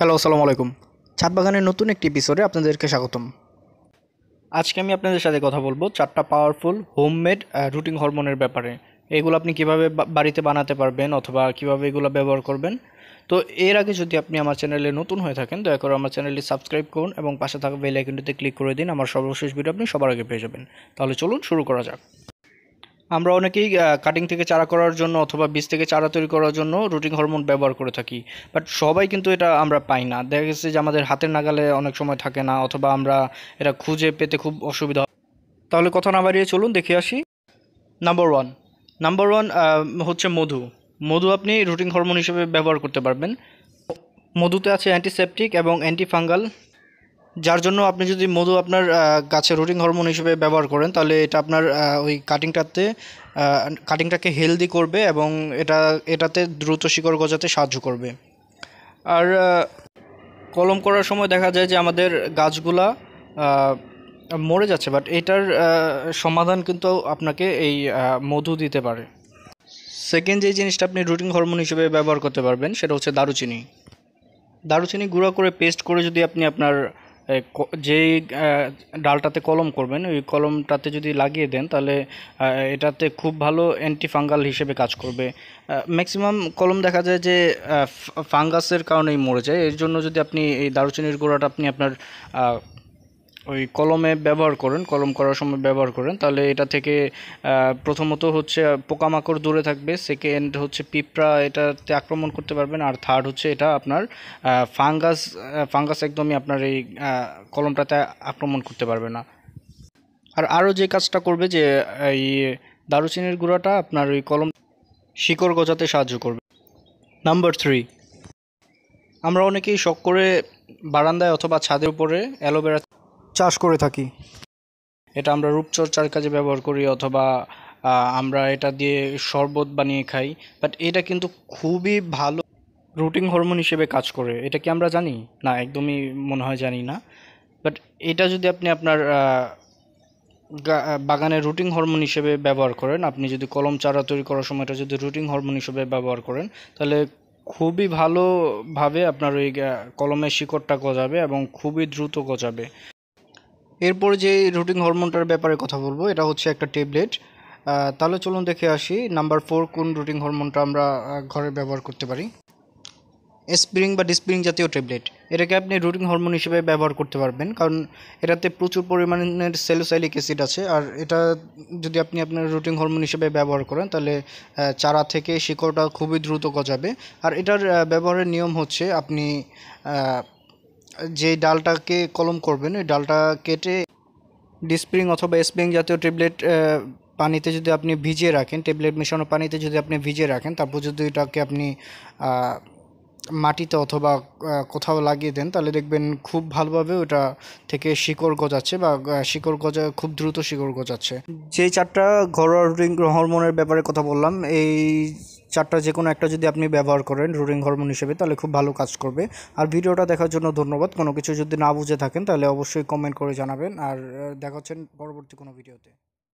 hello আসসালামু আলাইকুম ছাদ বাগানের নতুন একটি এপিসোডে আপনাদেরকে স্বাগতম আজকে আমি আপনাদের সাথে কথা বলবো চারটা পাওয়ারফুল হোমমেড রুটিং হরমোনের ব্যাপারে এগুলো আপনি কিভাবে বাড়িতে বানাতে পারবেন অথবা কিভাবে এগুলো ব্যবহার করবেন তো এর আগে যদি আপনি আমার চ্যানেলে নতুন হয়ে থাকেন দয়া করে আমার চ্যানেলটি সাবস্ক্রাইব করুন এবং পাশে থাকা বেল আইকনটিতে ক্লিক করে দিন আমার সর্বশেষ ভিডিও আপনি সবার আগে পেয়ে যাবেন তাহলে চলুন শুরু করা যাক আমরা অনেকেই কাটিং থেকে চারা করার জন্য অথবা বীজ থেকে চারা তৈরি করার জন্য রুটিং হরমোন ব্যবহার করে থাকি বাট সবাই কিন্তু এটা আমরা পাই না দেখা গেছে যে আমাদের হাতের নাগালে অনেক সময় থাকে না অথবা আমরা এটা খুঁজে পেতে খুব অসুবিধা তাহলে কথা না বাড়িয়ে চলুন দেখে আসি নাম্বার ওয়ান নাম্বার ওয়ান হচ্ছে মধু মধু আপনি রুটিং হরমোন হিসেবে ব্যবহার করতে পারবেন মধুতে আছে অ্যান্টিসেপটিক এবং অ্যান্টিফাঙ্গাল যার জন্য আপনি যদি মধু আপনার গাছে রুটিং হরমোন হিসেবে ব্যবহার করেন তাহলে এটা আপনার ওই কাটিংটাতে কাটিংটাকে হেলদি করবে এবং এটা এটাতে দ্রুত শিকড় গজাতে সাহায্য করবে আর কলম করার সময় দেখা যায় যে আমাদের গাছগুলা মরে যাচ্ছে বাট এটার সমাধান কিন্তু আপনাকে এই মধু দিতে পারে সেকেন্ড যে জিনিসটা আপনি রুটিন হরমোন হিসেবে ব্যবহার করতে পারবেন সেটা হচ্ছে দারুচিনি দারুচিনি গুঁড়া করে পেস্ট করে যদি আপনি আপনার যেই ডালটাতে কলম করবেন ওই কলমটাতে যদি লাগিয়ে দেন তাহলে এটাতে খুব ভালো অ্যান্টি ফাঙ্গাল হিসেবে কাজ করবে ম্যাক্সিমাম কলম দেখা যায় যে ফাঙ্গাসের কারণেই মরে যায় এর জন্য যদি আপনি এই দারুচিনির গোড়াটা আপনি আপনার ওই কলমে ব্যবহার করেন কলম করার সময় ব্যবহার করেন তাহলে এটা থেকে প্রথমত হচ্ছে পোকামাকড় দূরে থাকবে সেকেন্ড হচ্ছে পিঁপড়া এটাতে আক্রমণ করতে পারবেন আর থার্ড হচ্ছে এটা আপনার ফাঙ্গাস ফাঙ্গাস একদমই আপনার এই কলমটাতে আক্রমণ করতে পারবে না আর আরও যে কাজটা করবে যে এই দারুচিনির গুঁড়াটা আপনার ওই কলম শিকড় গজাতে সাহায্য করবে নাম্বার থ্রি আমরা অনেকেই শখ করে বারান্দায় অথবা ছাদের উপরে অ্যালোভেরা চাষ করে থাকি এটা আমরা রূপচর্চার কাজে ব্যবহার করি অথবা আমরা এটা দিয়ে শরবত বানিয়ে খাই বাট এটা কিন্তু খুবই ভালো রুটিন হরমোন হিসেবে কাজ করে এটা কি আমরা জানি না একদমই মনে হয় জানি না বাট এটা যদি আপনি আপনার বাগানে রুটিং হরমোন হিসেবে ব্যবহার করেন আপনি যদি কলম চারা তৈরি করার সময় এটা যদি রুটিং হরমোন হিসেবে ব্যবহার করেন তাহলে খুবই ভালোভাবে আপনার ওই কলমের শিকড়টা গজাবে এবং খুবই দ্রুত গজাবে এরপর যে রুটিন হরমোনটার ব্যাপারে কথা বলবো এটা হচ্ছে একটা ট্যাবলেট তাহলে চলুন দেখে আসি নাম্বার ফোর কোন রুটিন হরমোনটা আমরা ঘরে ব্যবহার করতে পারি স্প্রিং বা ডিসপ্রিং জাতীয় ট্যাবলেট এটাকে আপনি রুটিন হরমোন হিসেবে ব্যবহার করতে পারবেন কারণ এটাতে প্রচুর পরিমাণের সেলোসাইলিক অ্যাসিড আছে আর এটা যদি আপনি আপনার রুটিন হরমোন হিসেবে ব্যবহার করেন তাহলে চারা থেকে শিকড়টা খুবই দ্রুত গজাবে আর এটার ব্যবহারের নিয়ম হচ্ছে আপনি যে ডালটাকে কলম করবেন ওই ডালটা কেটে ডিসপ্রিং অথবা স্প্রিং জাতীয় ট্যাবলেট পানিতে যদি আপনি ভিজিয়ে রাখেন ট্যাবলেট মেশানো পানিতে যদি আপনি ভিজিয়ে রাখেন তারপর যদি এটাকে আপনি মাটিতে অথবা কোথাও লাগিয়ে দেন তাহলে দেখবেন খুব ভালোভাবে ওটা থেকে শিকড় গজাচ্ছে বা শিকড় গজা খুব দ্রুত শিকড় গজাচ্ছে যে চারটা ঘরোয়া হরমোনের ব্যাপারে কথা বললাম এই চারটা যে কোনো একটা যদি আপনি ব্যবহার করেন রুরিং হরমোন হিসেবে তাহলে খুব ভালো কাজ করবে আর ভিডিওটা দেখার জন্য ধন্যবাদ কোনো কিছু যদি না বুঝে থাকেন তাহলে অবশ্যই কমেন্ট করে জানাবেন আর দেখাচ্ছেন পরবর্তী কোনো ভিডিওতে